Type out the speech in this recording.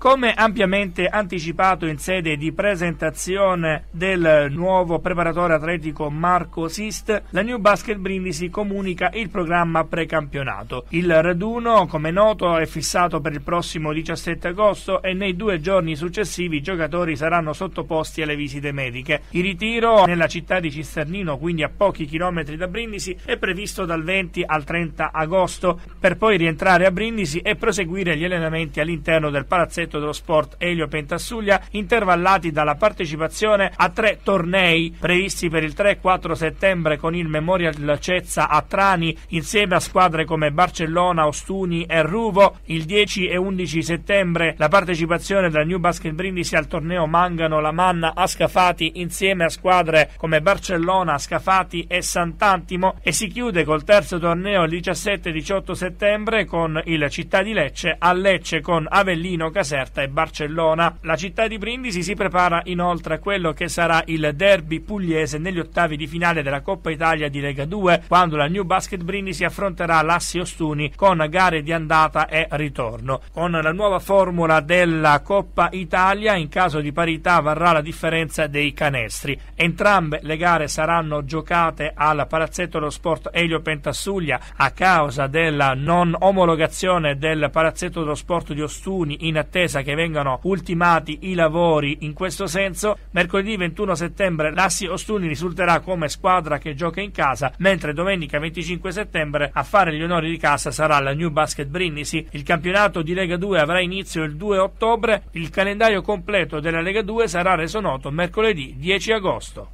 Come ampiamente anticipato in sede di presentazione del nuovo preparatore atletico Marco Sist, la New Basket Brindisi comunica il programma precampionato. Il raduno, come noto, è fissato per il prossimo 17 agosto e nei due giorni successivi i giocatori saranno sottoposti alle visite mediche. Il ritiro nella città di Cisternino, quindi a pochi chilometri da Brindisi, è previsto dal 20 al 30 agosto, per poi rientrare a Brindisi e proseguire gli allenamenti all'interno del palazzetto prefetto dello sport Elio Pentassuglia, intervallati dalla partecipazione a tre tornei previsti per il 3 4 settembre con il Memorial Cezza a Trani insieme a squadre come Barcellona, Ostuni e Ruvo. Il 10 e 11 settembre la partecipazione della New Basket Brindisi al torneo Mangano La Manna a Scafati insieme a squadre come Barcellona, Scafati e Sant'Antimo e si chiude col terzo torneo il 17-18 settembre con il Città di Lecce a Lecce con Avellino Caserta Caserta e Barcellona. La città di Brindisi si prepara inoltre a quello che sarà il derby pugliese negli ottavi di finale della Coppa Italia di Lega 2, quando la New Basket Brindisi affronterà l'Assi Ostuni con gare di andata e ritorno. Con la nuova formula della Coppa Italia, in caso di parità varrà la differenza dei canestri. Entrambe le gare saranno giocate al Palazzetto dello Sport Elio Pentassuglia a causa della non omologazione del Palazzetto dello Sport di Ostuni in attesa attesa che vengano ultimati i lavori in questo senso. Mercoledì 21 settembre l'Assi Ostuni risulterà come squadra che gioca in casa, mentre domenica 25 settembre a fare gli onori di casa sarà la New Basket Brindisi. Il campionato di Lega 2 avrà inizio il 2 ottobre. Il calendario completo della Lega 2 sarà reso noto mercoledì 10 agosto.